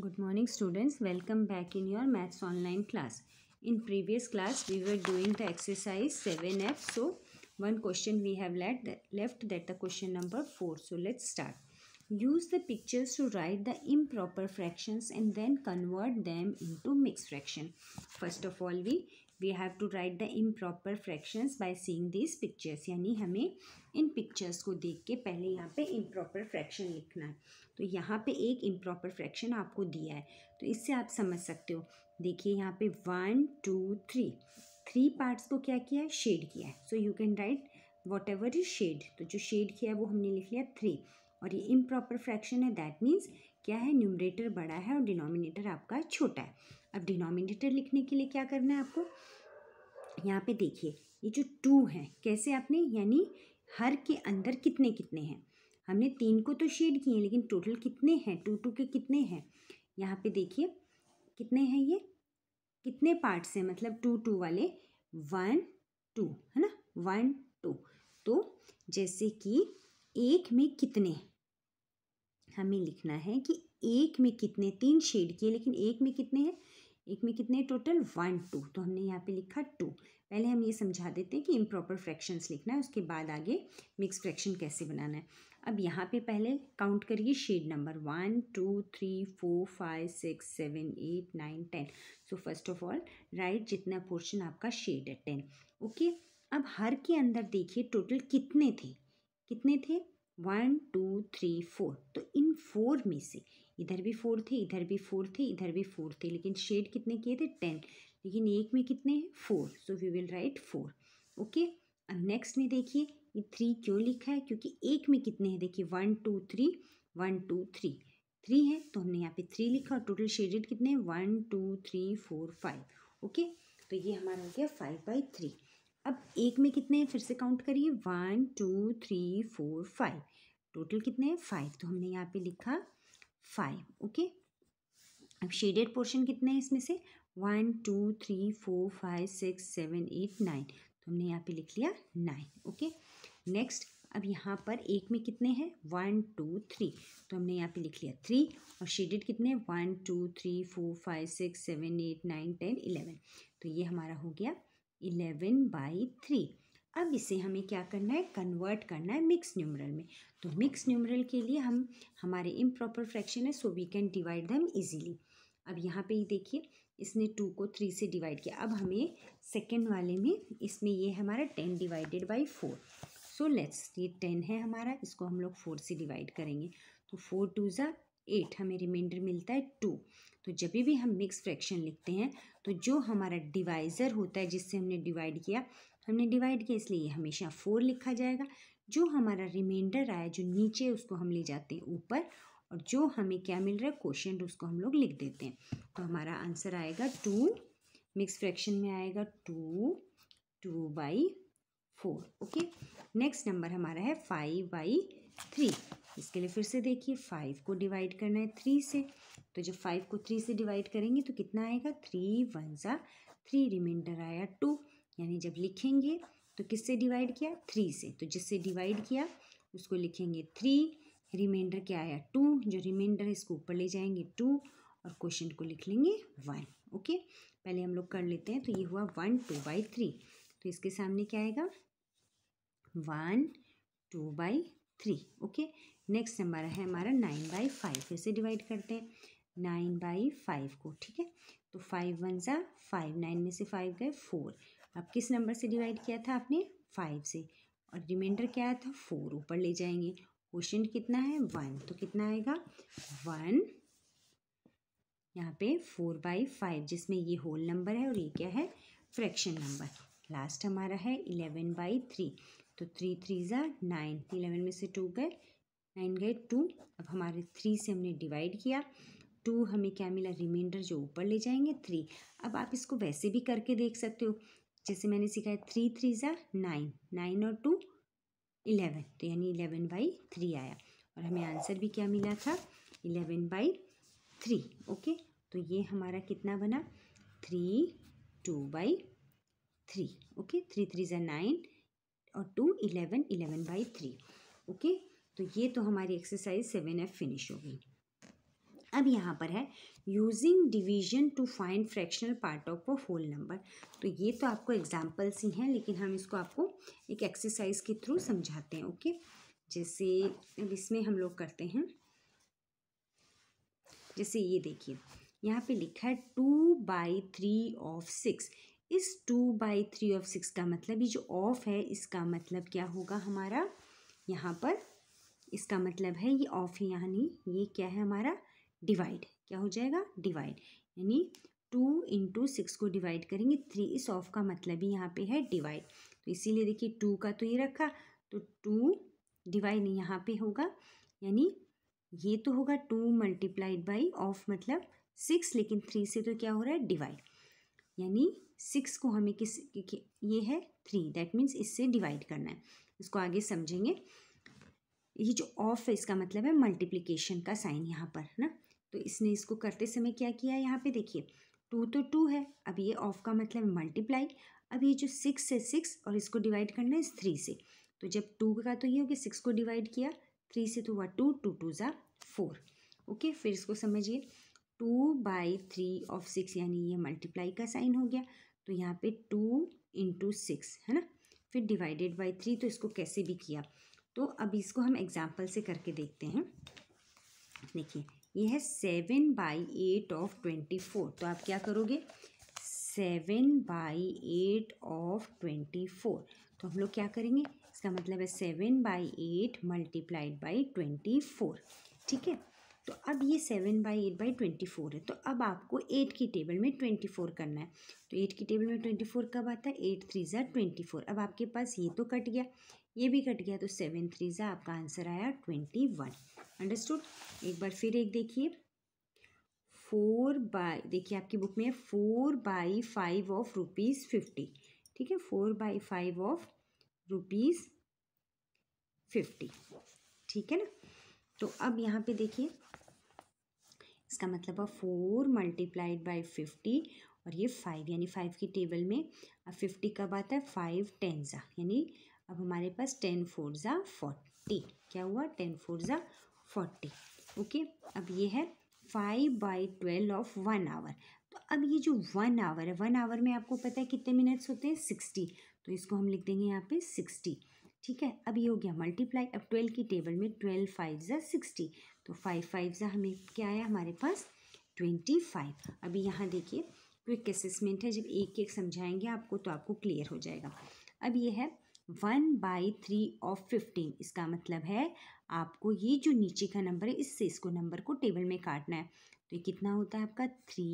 Good morning students. Welcome back in your maths online class. In previous class we were doing the exercise 7F. So one question we have left, left that the question number 4. So let's start. Use the pictures to write the improper fractions and then convert them into mixed fraction. First of all we we have to write the improper fractions by seeing this pictures यानी हमें इन pictures को देख के पहले यहाँ पे improper fraction लिखना है तो यहाँ पे एक इम्प्रॉपर फ्रैक्शन आपको दिया है तो इससे आप समझ सकते हो देखिए यहाँ पे one two three three parts को क्या किया है शेड किया है so you can write whatever is shade तो जो शेड किया है वो हमने लिख लिया थ्री और ये इम्प्रॉपर फ्रैक्शन है दैट मीन्स क्या है न्यूमरेटर बड़ा है और डिनोमिनेटर आपका छोटा है अब डिनोमिनेटर लिखने के लिए क्या करना है आपको यहाँ पे देखिए ये जो टू है कैसे आपने यानी हर के अंदर कितने कितने हैं हमने तीन को तो शेड किए हैं लेकिन टोटल कितने हैं टू टू के कितने हैं यहाँ पे देखिए कितने हैं ये कितने पार्ट्स हैं मतलब टू टू वाले वन टू है ना वन टू तो जैसे कि एक में कितने हमें लिखना है कि एक में कितने तीन शेड किए लेकिन एक में कितने हैं एक में कितने टोटल वन टू तो हमने यहाँ पे लिखा टू पहले हम ये समझा देते हैं कि इम्प्रॉपर फ्रैक्शंस लिखना है उसके बाद आगे मिक्स फ्रैक्शन कैसे बनाना है अब यहाँ पे पहले काउंट करिए shade number one two three four five six seven eight nine ten so first of all right जितना पोर्शन आपका शेड है टेन ओके अब हर के अंदर देखिए टोटल कितने थे कितने थे वन टू थ्री फोर तो इन फोर में से इधर भी फोर थे इधर भी फोर थे इधर भी फोर थे लेकिन शेड कितने किए थे टेन लेकिन एक में कितने हैं four so we will write four okay अब नेक्स्ट में देखिए ये थ्री क्यों लिखा है क्योंकि एक में कितने हैं देखिए one two three one two three three है तो हमने यहाँ पे थ्री लिखा और टोटल शेडेड कितने हैं one two three four five okay तो ये हमारा हो गया फाइव बाई थ्री अब एक में कितने हैं फिर से काउंट करिए one two three four five total कितने हैं फाइव तो हमने यहाँ पे लिखा फाइव ओके अब शेडेड पोर्शन कितने हैं इसमें से one two three four five six seven eight nine तो हमने यहाँ पे लिख लिया नाइन ओके नेक्स्ट अब यहाँ पर एक में कितने हैं वन टू थ्री तो हमने यहाँ पे लिख लिया थ्री और शेडेड कितने one two three four five six seven eight nine ten eleven तो ये हमारा हो गया इलेवन बाई थ्री अब इसे हमें क्या करना है कन्वर्ट करना है मिक्स न्यूमरल में तो मिक्स न्यूमरल के लिए हम हमारे प्रॉपर फ्रैक्शन है so we can divide them easily अब यहाँ पे ही देखिए इसने टू को थ्री से डिवाइड किया अब हमें सेकेंड वाले में इसमें ये हमारा ten divided by four so let's ये टेन है हमारा इसको हम लोग फोर से डिवाइड करेंगे तो फोर टू ज़ा एट हमें रिमाइंडर मिलता है टू तो जब भी हम मिक्स फ्रैक्शन लिखते हैं तो जो हमारा डिवाइज़र होता है जिससे हमने डिवाइड किया हमने डिवाइड किया इसलिए ये हमेशा फोर लिखा जाएगा जो हमारा रिमाइंडर आया जो नीचे उसको हम ले जाते हैं ऊपर और जो हमें क्या मिल रहा है क्वेश्चन उसको हम लोग लिख देते हैं तो हमारा आंसर आएगा टू मिक्स फ्रैक्शन में आएगा two two by four okay next number हमारा है फाइव बाई थ्री इसके लिए फिर से देखिए फाइव को डिवाइड करना है थ्री से तो जब फाइव को थ्री से डिवाइड करेंगे तो कितना आएगा three one are three remainder आया टू यानी जब लिखेंगे तो किससे डिवाइड किया थ्री से तो जिससे डिवाइड किया उसको लिखेंगे थ्री रिमाइंडर क्या आया टू जो रिमाइंडर है इसको ऊपर ले जाएंगे टू और क्वेश्चन को लिख लेंगे वन ओके पहले हम लोग कर लेते हैं तो ये हुआ वन टू बाई थ्री तो इसके सामने क्या आएगा one two by three okay next number है हमारा नाइन बाई फाइव फिर से डिवाइड करते हैं नाइन बाई फाइव को ठीक है तो five one are five nine में से फाइव गए फोर अब किस नंबर से डिवाइड किया था आपने फाइव से और रिमाइंडर क्या आया था फोर ऊपर ले जाएंगे क्वेश्चन कितना है वन तो कितना आएगा वन यहाँ पे फोर बाई फाइव जिसमें ये होल नंबर है और ये क्या है फ्रैक्शन नंबर लास्ट हमारा है इलेवन बाई थ्री तो three three are nine eleven में से टू गए नाइन गए टू अब हमारे थ्री से हमने डिवाइड किया टू हमें क्या मिला रिमाइंडर जो ऊपर ले जाएंगे थ्री अब आप इसको वैसे भी करके देख सकते हो जैसे मैंने सिखाया three three are nine nine और टू इलेवन तो यानी इलेवन बाई थ्री आया और हमें आंसर भी क्या मिला था इलेवन बाई थ्री ओके तो ये हमारा कितना बना three two by three okay three three are nine और two eleven eleven by three okay तो ये तो हमारी एक्सरसाइज सेवन एफ फिनिश हो गई अब यहाँ पर है using division to find fractional part of a whole number तो ये तो आपको एग्जाम्पल्स ही हैं लेकिन हम इसको आपको एक एक्सरसाइज के थ्रू समझाते हैं ओके जैसे अब इसमें हम लोग करते हैं जैसे ये देखिए यहाँ पे लिखा है two by three of six इस two by three of six का मतलब ये जो ऑफ है इसका मतलब क्या होगा हमारा यहाँ पर इसका मतलब है ये ऑफ है यानी ये क्या है हमारा डिवाइड क्या हो जाएगा डिवाइड यानी टू इंटू सिक्स को डिवाइड करेंगे थ्री इस ऑफ का मतलब ही यहाँ पे है डिवाइड तो इसीलिए देखिए टू का तो ये रखा तो टू डिवाइड यहाँ पे होगा यानी ये तो होगा टू मल्टीप्लाइड बाई ऑफ मतलब सिक्स लेकिन थ्री से तो क्या हो रहा है डिवाइड यानी सिक्स को हमें किस ये है थ्री दैट मीन्स इससे डिवाइड करना है इसको आगे समझेंगे ये जो ऑफ है इसका मतलब है मल्टीप्लिकेशन का साइन यहाँ पर है ना तो इसने इसको करते समय क्या किया यहाँ पे देखिए टू तो टू है अब ये ऑफ का मतलब मल्टीप्लाई अब ये जो सिक्स है सिक्स और इसको डिवाइड करना है इस थ्री से तो जब टू का तो ये हो गया सिक्स को डिवाइड किया थ्री से तो हुआ two two two are four okay फिर इसको समझिए two by three of six यानी ये मल्टीप्लाई का साइन हो गया तो यहाँ पे टू इंटू सिक्स है ना फिर डिवाइडेड बाई थ्री तो इसको कैसे भी किया तो अब इसको हम एग्ज़ाम्पल से करके देखते हैं देखिए ये है seven by eight of twenty four तो आप क्या करोगे seven by eight of twenty four तो हम लोग क्या करेंगे इसका मतलब है seven by eight multiplied by twenty four ठीक है तो अब ये seven by eight by twenty four है तो अब आपको एट की टेबल में ट्वेंटी फोर करना है तो एट की टेबल में ट्वेंटी फोर कब आता है eight three are twenty four अब आपके पास ये तो कट गया ये भी कट गया तो सेवन थ्री ज़ा आपका आंसर आया ट्वेंटी वन अंडरस्टूड एक बार फिर एक देखिए फोर बाई देखिए आपकी बुक में है four by five of rupees fifty ठीक है four by five of rupees fifty ठीक है ना तो अब यहाँ पे देखिए इसका मतलब है फोर मल्टीप्लाइड बाई फिफ्टी और ये फाइव यानी फाइव की टेबल में अब फिफ्टी कब आता है फाइव टेन ज़ा यानी अब हमारे पास टेन फोर ज़ा फोर्टी क्या हुआ टेन फोर ज़ा फोर्टी ओके अब ये है five by twelve of one hour तो अब ये जो वन आवर है वन आवर में आपको पता है कितने मिनट्स होते हैं सिक्सटी तो इसको हम लिख देंगे यहाँ पे सिक्सटी ठीक है अब ये हो गया मल्टीप्लाई अब ट्वेल्व की टेबल में ट्वेल्व फाइव ज़ा सिक्सटी तो फाइव फाइव ज़ा हमें क्या आया हमारे पास ट्वेंटी फाइव अभी यहाँ देखिए क्विक असेसमेंट है जब एक एक समझाएंगे आपको तो आपको क्लियर हो जाएगा अब ये है one by three of fifteen इसका मतलब है आपको ये जो नीचे का नंबर है इससे इसको नंबर को टेबल में काटना है तो ये कितना होता है आपका थ्री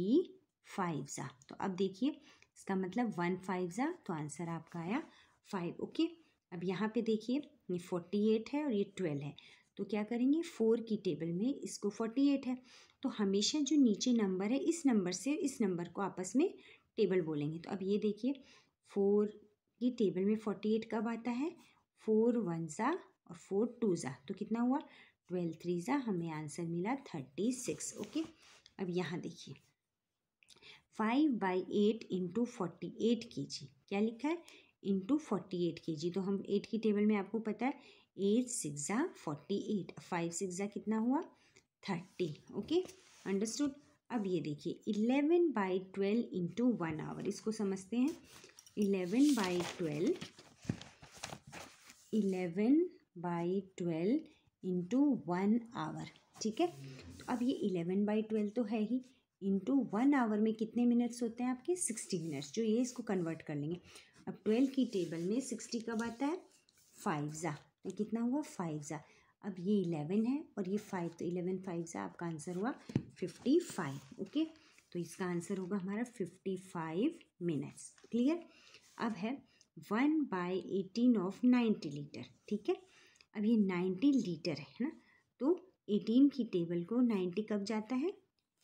फाइव ज़ा तो अब देखिए इसका मतलब वन फाइव ज़ा तो आंसर आपका आया फाइव ओके okay? अब यहाँ पे देखिए ये फोर्टी एट है और ये ट्वेल्व है तो क्या करेंगे फोर की टेबल में इसको फोर्टी एट है तो हमेशा जो नीचे नंबर है इस नंबर से इस नंबर को आपस में टेबल बोलेंगे तो अब ये देखिए फोर की टेबल में फोर्टी एट कब आता है फोर वन ज़ा और फोर टू ज़ा तो कितना हुआ ट्वेल्व थ्री ज़ा हमें आंसर मिला थर्टी सिक्स ओके अब यहाँ देखिए five by eight into forty eight कीजिए क्या लिखा है इंटू फोर्टी एट के जी तो हम एट की टेबल में आपको पता है eight sixes forty eight five sixes कितना हुआ थर्टी ओके अंडरस्टूड अब ये देखिए eleven by twelve into one hour इसको समझते हैं eleven by twelve eleven by twelve into one hour ठीक है तो अब ये इलेवन बाई ट्वेल्व तो है ही इंटू वन आवर में कितने मिनट्स होते हैं आपके सिक्सटी मिनट्स जो ये इसको कन्वर्ट कर लेंगे अब ट्वेल्व की टेबल में सिक्सटी कब आता है फाइव ज़ा तो कितना हुआ फाइव ज़ा अब ये इलेवन है और ये फाइव तो इलेवन फाइव ज़ा आपका आंसर हुआ फिफ्टी फाइव ओके तो इसका आंसर होगा हमारा फिफ्टी फाइव मिनट्स क्लियर अब है one by eighteen of ninety litre ठीक है अब ये नाइन्टी लीटर है ना तो एटीन की टेबल को नाइन्टी कब जाता है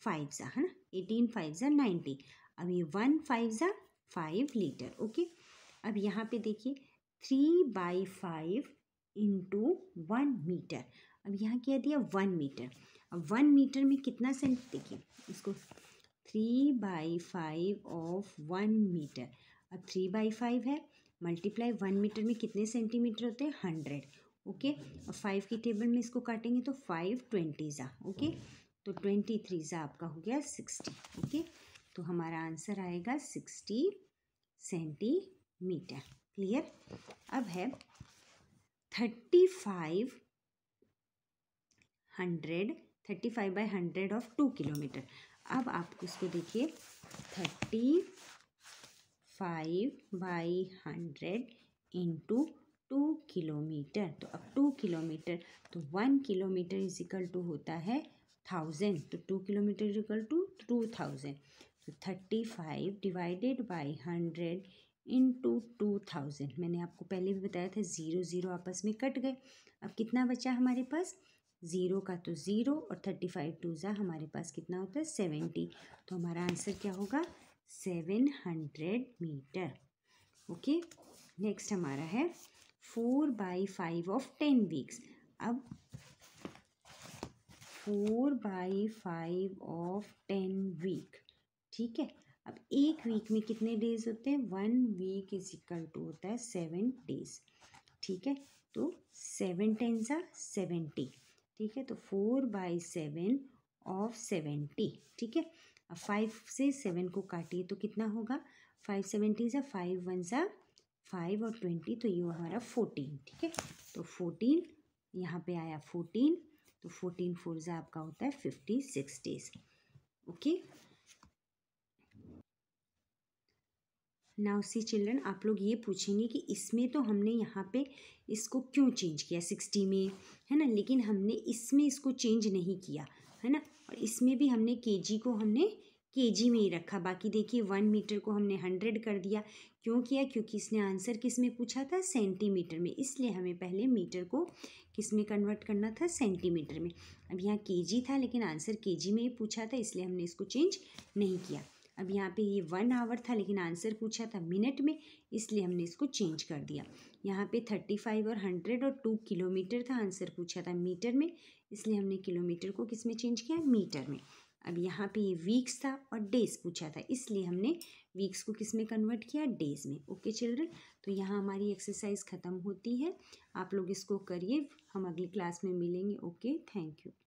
फाइव ज़ा है ना एटीन फाइव ज़ा नाइन्टी अब ये वन फाइव ज़ा फाइव लीटर ओके अब यहाँ पे देखिए three by five into one metre अब यहाँ क्या दिया वन मीटर अब वन मीटर में कितना सेंट देखिए इसको three by five of one metre अब थ्री बाई फाइव है मल्टीप्लाई वन मीटर में कितने सेंटीमीटर होते हैं हंड्रेड ओके और फाइव की टेबल में इसको काटेंगे तो फाइव ट्वेंटी ज़ा ओके तो ट्वेंटी थ्री ज़ा आपका हो गया सिक्सटी ओके तो हमारा आंसर आएगा सिक्सटी सेंटी मीटर क्लियर अब है thirty five hundred thirty five by hundred of two kilometre अब आप इसको देखिए thirty five by hundred into two kilometre तो अब टू किलोमीटर तो one kilometre is equal to होता है थाउजेंड तो two kilometre is equal to two thousand तो thirty five divided by hundred into two thousand मैंने आपको पहले भी बताया था ज़ीरो ज़ीरो आपस में कट गए अब कितना बचा हमारे पास ज़ीरो का तो ज़ीरो और थर्टी फाइव टू ज़ा हमारे पास कितना होता है सेवेंटी तो हमारा आंसर क्या होगा seven hundred metre okay next हमारा है four by five of ten weeks अब four by five of ten week ठीक है अब एक वीक में कितने डेज होते हैं one week is equal to होता है सेवन डेज ठीक है तो सेवन टेन सा सेवेंटी ठीक है तो four by seven of seventy ठीक है अब फाइव से सेवन को काटिए तो कितना होगा फाइव सेवेंटी सा फाइव वन सा फाइव और ट्वेंटी तो ये हमारा फोर्टीन ठीक है तो फोर्टीन यहाँ पे आया फोर्टीन तो फोर्टीन फोर सा आपका होता है fifty six days okay now see children आप लोग ये पूछेंगे कि इसमें तो हमने यहाँ पे इसको क्यों चेंज किया सिक्सटी में है ना लेकिन हमने इसमें इसको चेंज नहीं किया है ना और इसमें भी हमने के जी को हमने के जी में ही रखा बाकी देखिए वन मीटर को हमने हंड्रेड कर दिया क्यों किया क्योंकि इसने आंसर किस में पूछा था सेंटीमीटर में इसलिए हमें पहले मीटर को किस में कन्वर्ट करना था सेंटीमीटर में अब यहाँ के जी था लेकिन आंसर के जी में ही पूछा था इसलिए हमने इसको चेंज नहीं किया अब यहाँ पे ये वन आवर था लेकिन आंसर पूछा था मिनट में इसलिए हमने इसको चेंज कर दिया यहाँ पे थर्टी फाइव और हंड्रेड और टू किलोमीटर था आंसर पूछा था मीटर में इसलिए हमने किलोमीटर को किस में चेंज किया मीटर में अब यहाँ पे ये वीक्स था और डेज पूछा था इसलिए हमने वीक्स को किस में कन्वर्ट किया डेज में ओके चिल्ड्रन तो यहाँ हमारी एक्सरसाइज ख़त्म होती है आप लोग इसको करिए हम अगली क्लास में मिलेंगे ओके थैंक यू